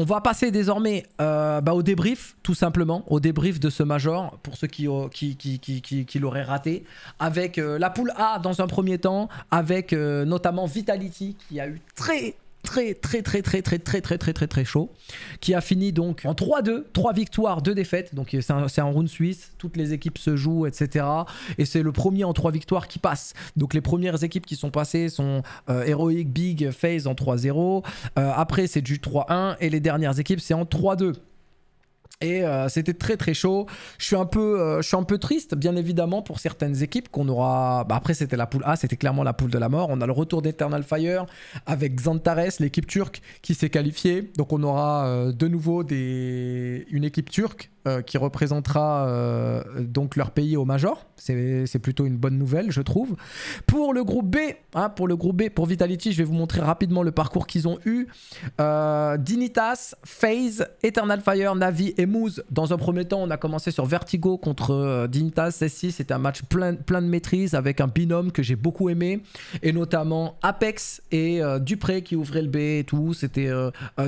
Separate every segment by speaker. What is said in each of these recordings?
Speaker 1: On va passer désormais euh, bah, au débrief, tout simplement, au débrief de ce Major, pour ceux qui, l'auraient raté, avec euh, la poule A dans un premier temps, avec euh, notamment Vitality, qui a eu très très très très très très très très très très très chaud, qui a fini donc en 3-2, 3 victoires, 2 défaites, donc c'est un, round suisse, toutes les équipes se jouent, etc. Et c'est le premier en 3 victoires qui passe. Donc les premières équipes qui sont passées sont euh, Heroic, Big, Phase en 3-0, euh, après c'est du 3-1, et les dernières équipes c'est en 3-2. Et euh, c'était très très chaud. Je suis un peu, euh, je suis un peu triste, bien évidemment, pour certaines équipes qu'on aura. Bah, après, c'était la poule A, c'était clairement la poule de la mort. On a le retour d'Eternal Fire avec Xantares, l'équipe turque qui s'est qualifiée. Donc on aura euh, de nouveau des... une équipe turque qui représentera donc leur pays au major. C'est plutôt une bonne nouvelle, je trouve. Pour le groupe B, hein, pour le groupe B, pour Vitality, je vais vous montrer rapidement le parcours qu'ils ont eu. Dinitas, FaZe, Eternal Fire, Navi et Mouz, dans un premier temps, on a commencé sur Vertigo contre euh, Dintas c'est C'était un match plein, plein de maîtrise avec un binôme que j'ai beaucoup aimé. Et notamment Apex et euh, Dupré qui ouvraient le B et tout. C'était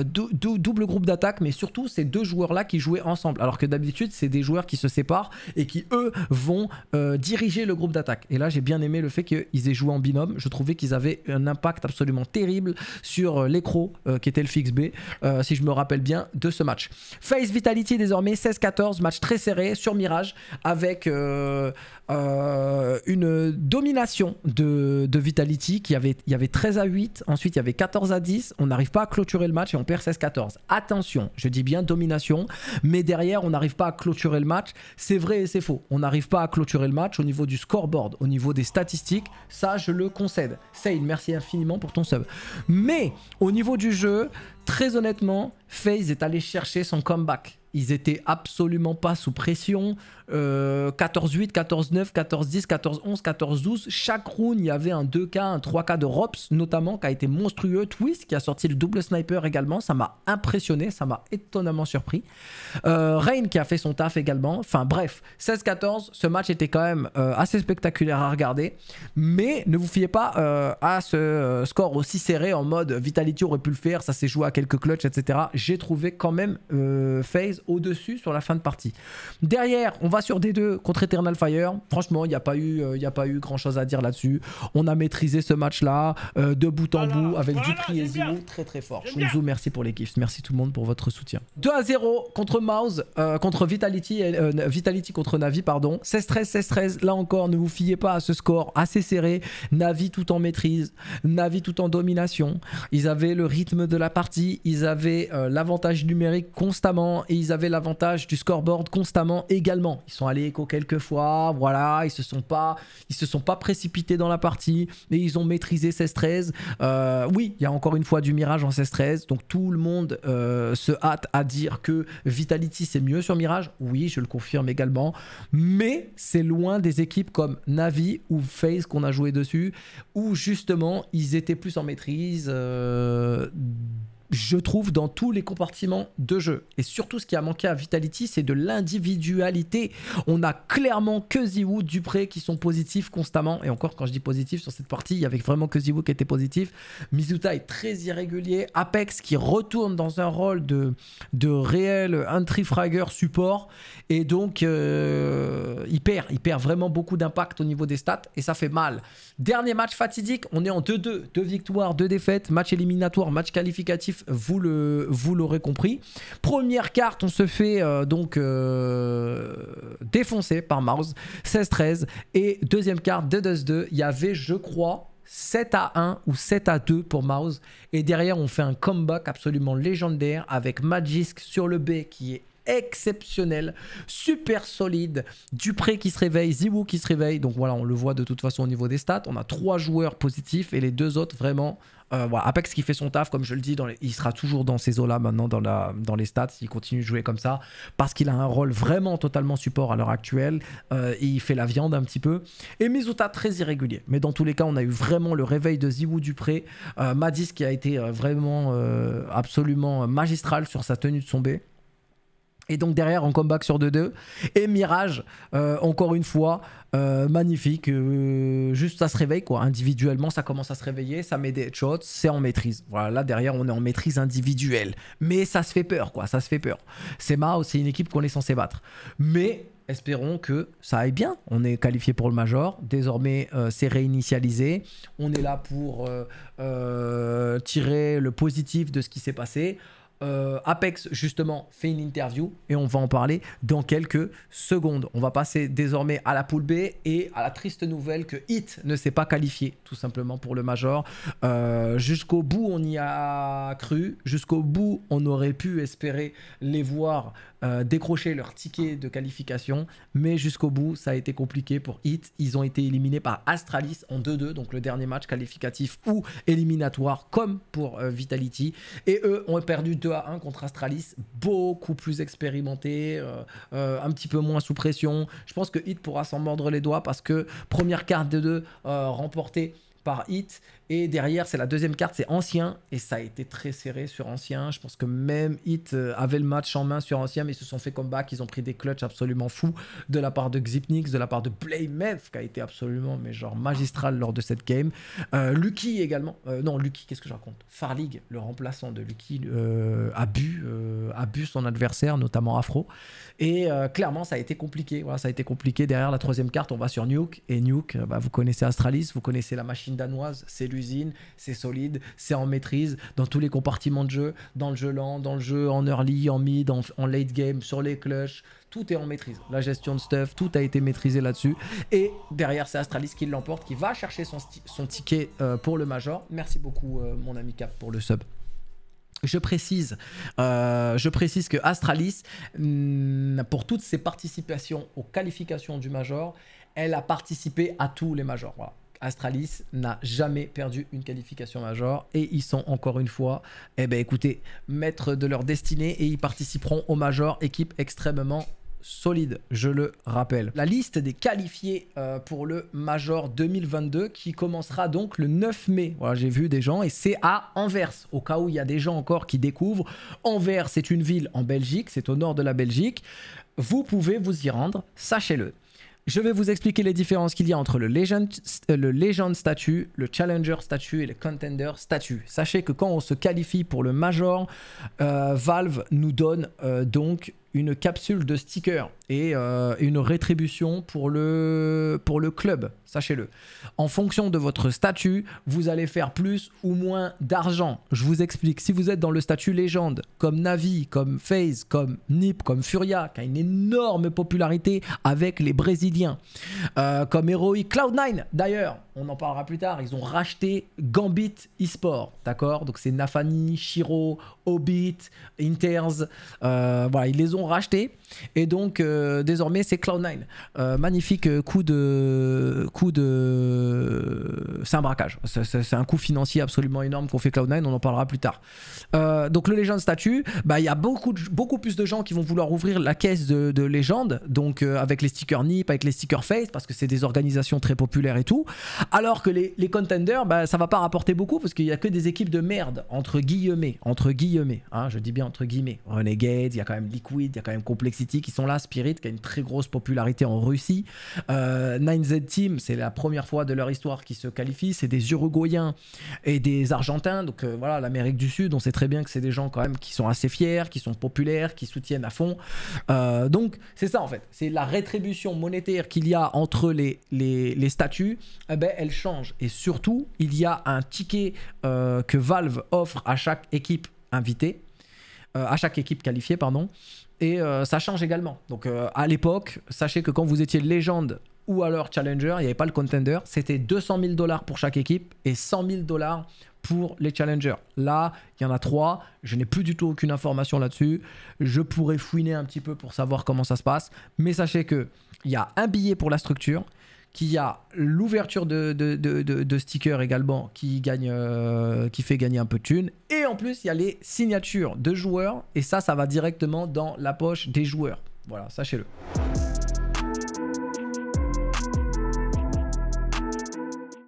Speaker 1: deux double groupe d'attaque, mais surtout ces deux joueurs-là qui jouaient ensemble. Alors que d'habitude, c'est des joueurs qui se séparent et qui, eux, vont euh, diriger le groupe d'attaque. Et là, j'ai bien aimé le fait qu'ils aient joué en binôme. Je trouvais qu'ils avaient un impact absolument terrible sur l'écro qui était le fixe B, si je me rappelle bien, de ce match. Face Vitality désormais 16-14, match très serré sur Mirage avec euh, euh, une domination de, de, Vitality qui avait, il y avait 13 à 8, ensuite il y avait 14 à 10, on n'arrive pas à clôturer le match et on perd 16-14. Attention, je dis bien domination, mais derrière on n'arrive pas à clôturer le match, c'est vrai et c'est faux, on n'arrive pas à clôturer le match au niveau du scoreboard, au niveau des statistiques, ça je le concède. Sale, merci infiniment pour ton sub. Mais au niveau du jeu, très honnêtement, FaZe est allé chercher son comeback. Ils étaient absolument pas sous pression. 14-8, 14-9, 14-10, 14-11, 14-12. Chaque round, il y avait un 2K, un 3K de Rops, notamment, qui a été monstrueux. Twist, qui a sorti le double sniper également. Ça m'a impressionné, ça m'a étonnamment surpris. Euh, Rain, qui a fait son taf également. Enfin, bref, 16-14, ce match était quand même euh, assez spectaculaire à regarder. Mais ne vous fiez pas euh, à ce score aussi serré en mode Vitality aurait pu le faire, ça s'est joué à quelques clutches, etc. J'ai trouvé quand même FaZe au-dessus sur la fin de partie. Derrière, on va sur D2 contre Eternal Fire. Franchement, il n'y a, pas eu, euh, a pas eu grand chose à dire là-dessus. On a maîtrisé ce match-là euh, de bout en bout avec du Dupri et Zimou. Très très fort. vous merci pour les gifts. Merci tout le monde pour votre soutien. 2 à 0 contre Mouse, euh, contre Vitality, Vitality contre Navi, pardon. 16-13, 16-13. Là encore, ne vous fiez pas à ce score assez serré. Navi tout en maîtrise, Navi tout en domination. Ils avaient le rythme de la partie, ils avaient l'avantage numérique constamment et ils avaient l'avantage du scoreboard constamment également. Ils sont allés écho quelques fois, voilà, ils se sont pas, ils se sont pas précipités dans la partie, mais ils ont maîtrisé 16-13. Euh, oui, il y a encore une fois du mirage en 16-13, donc tout le monde euh, se hâte à dire que Vitality c'est mieux sur mirage. Oui, je le confirme également, mais c'est loin des équipes comme Navi ou FaZe qu'on a joué dessus, où justement ils étaient plus en maîtrise. Euh, je trouve, dans tous les compartiments de jeu. Et surtout, ce qui a manqué à Vitality, c'est de l'individualité. On a clairement que Ziwoo, Dupré qui sont positifs constamment. Et encore, quand je dis positif sur cette partie, il y avait vraiment que Ziwoo qui était positif. Mizuta est très irrégulier. Apex qui retourne dans un rôle de, de réel entry-fragger support. Et donc, euh, il perd. Il perd vraiment beaucoup d'impact au niveau des stats. Et ça fait mal. Dernier match fatidique. On est en 2-2. deux victoires, deux défaites. Match éliminatoire, match qualificatif le, vous l'aurez compris. Première carte, on se fait euh, donc euh, défoncer par Mouse, 16-13. Et deuxième carte, The 2 2 il y avait, je crois, 7 à 1 ou 7 à 2 pour Mouse. Et derrière, on fait un comeback absolument légendaire avec Magisk sur le B qui est exceptionnel, super solide. Dupré qui se réveille, Ziwoo qui se réveille. Donc voilà, on le voit de toute façon au niveau des stats. On a trois joueurs positifs et les deux autres vraiment. Euh, Apex qui fait son taf, comme je le dis, dans il sera toujours dans ces eaux-là maintenant dans, la... dans les stats s'il continue de jouer comme ça, parce qu'il a un rôle vraiment totalement support à l'heure actuelle. Euh, il fait la viande un petit peu. Et Mizuta très irrégulier. Mais dans tous les cas, on a eu vraiment le réveil de Ziwoo Dupré. Euh, Madis qui a été euh, vraiment euh, absolument magistral sur sa tenue de son B. Et donc derrière, on comeback sur 2-2. Et Mirage, euh, encore une fois, euh, magnifique. Euh, juste, ça se réveille, quoi. Individuellement, ça commence à se réveiller, ça met des shots, c'est en maîtrise. Voilà, là, derrière, on est en maîtrise individuelle. Mais ça se fait peur, quoi. Ça se fait peur. C'est Mao, c'est une équipe qu'on est censé battre. Mais espérons que ça aille bien. On est qualifié pour le Major. Désormais, c'est réinitialisé. On est là pour tirer le positif de ce qui s'est passé. Euh, Apex justement fait une interview et on va en parler dans quelques secondes. On va passer désormais à la poule B et à la triste nouvelle que Hit ne s'est pas qualifié tout simplement pour le Major. Euh, jusqu'au bout on y a cru, jusqu'au bout on aurait pu espérer les voir euh, décrocher leur ticket de qualification, mais jusqu'au bout ça a été compliqué pour Hit. Ils ont été éliminés par Astralis en 2-2, donc le dernier match qualificatif ou éliminatoire comme pour Vitality et eux ont perdu 2 un contre Astralis, beaucoup plus expérimenté, euh, euh, un petit peu moins sous pression. Je pense que Hit pourra s'en mordre les doigts parce que première carte de deux euh, remportée par Hit et derrière, c'est la deuxième carte, c'est Ancien. Et ça a été très serré sur Ancien. Je pense que même Hit euh, avait le match en main sur Ancien, mais ils se sont fait comeback. Ils ont pris des clutches absolument fous de la part de Xipnix, de la part de Playmev, qui a été absolument, mais genre magistral lors de cette game. Euh, Lucky également. Euh, non, Lucky, qu'est-ce que je raconte league le remplaçant de Lucky, a, bu, a son adversaire, notamment Afro. Et clairement, ça a été compliqué. Voilà, ça a été compliqué. Derrière la troisième carte, on va sur Nuke. Et Nuke, bah, vous connaissez Astralis, vous connaissez la machine danoise. C'est lui c'est solide, c'est en maîtrise dans tous les compartiments de jeu, dans le jeu lent, dans le jeu en early, en mid, en, late game, sur les clutches, tout est en maîtrise. La gestion de stuff, tout a été maîtrisé là-dessus. Et derrière, c'est Astralis qui l'emporte, qui va chercher son, ticket euh, pour le Major. Merci beaucoup, euh, mon ami Cap, pour le sub. Je précise, euh, je précise que Astralis, mm, pour toutes ses participations aux qualifications du Major, elle a participé à tous les Majors. Astralis n'a jamais perdu une qualification Major et ils sont encore une fois, eh ben écoutez, maîtres de leur destinée et ils participeront au major, équipe extrêmement solide, je le rappelle. La liste des qualifiés euh, pour le Major 2022 qui commencera donc le 9 mai. Voilà, j'ai vu des gens et c'est à Anvers. Au cas où il y a des gens encore qui découvrent, Anvers c'est une ville en Belgique, c'est au nord de la Belgique. Vous pouvez vous y rendre, sachez-le. Je vais vous expliquer les différences qu'il y a entre le Legend, euh, le statut, le Challenger Statue et le Contender Statue. Sachez que quand on se qualifie pour le Major, euh, Valve nous donne euh, donc une capsule de stickers et euh, une rétribution pour le, pour le club, sachez-le. En fonction de votre statut, vous allez faire plus ou moins d'argent. Je vous explique, si vous êtes dans le statut légende, comme Navi, comme FaZe, comme Nip, comme Furia, qui a une énorme popularité avec les Brésiliens, euh, comme Heroic, Cloud9 d'ailleurs, on en parlera plus tard, ils ont racheté Gambit eSport, d'accord Donc c'est Nafani, Shiro, Hobbit, Inters, euh, voilà, ils les ont rachetés racheté. Et donc, euh, désormais, c'est Cloud9. Euh, magnifique euh, coup de, coup de c'est un braquage. C'est un coût financier absolument énorme qu'on fait Cloud9, on en parlera plus tard. Euh, donc le Legend Statue, bah, il y a beaucoup, beaucoup plus de gens qui vont vouloir ouvrir la caisse de, de Legend, donc euh, avec les stickers NIP, avec les stickers Face, parce que c'est des organisations très populaires et tout. Alors que les, les contenders, bah, ça va pas rapporter beaucoup, parce qu'il y a que des équipes de merde, entre guillemets, entre guillemets, hein, je dis bien entre guillemets. Renegade, il y a quand même Liquid, il y a quand même Complexity qui sont là, Spirit qui a une très grosse popularité en Russie. Euh, 9Z Team, c'est la première fois de leur histoire qui se c'est des Uruguayens et des Argentins. Donc euh, voilà, l'Amérique du Sud, on sait très bien que c'est des gens quand même qui sont assez fiers, qui sont populaires, qui soutiennent à fond. Euh, donc c'est ça en fait, c'est la rétribution monétaire qu'il y a entre les, les, statuts, eh ben, elle change. Et surtout, il y a un ticket euh, que Valve offre à chaque équipe invitée, à chaque équipe qualifiée, pardon. Et euh, ça change également. Donc euh, à l'époque, sachez que quand vous étiez légende ou alors challenger, il n'y avait pas le contender. C'était 200 000 dollars pour chaque équipe et 100 000 dollars pour les challengers. Là, il y en a trois. Je n'ai plus du tout aucune information là-dessus. Je pourrais fouiner un petit peu pour savoir comment ça se passe. Mais sachez que il y a un billet pour la structure, qui y a l'ouverture de, de, stickers également qui, gagne, euh, qui fait gagner un peu de thunes. Et en plus, il y a les signatures de joueurs. Et ça, ça va directement dans la poche des joueurs. Voilà, sachez-le.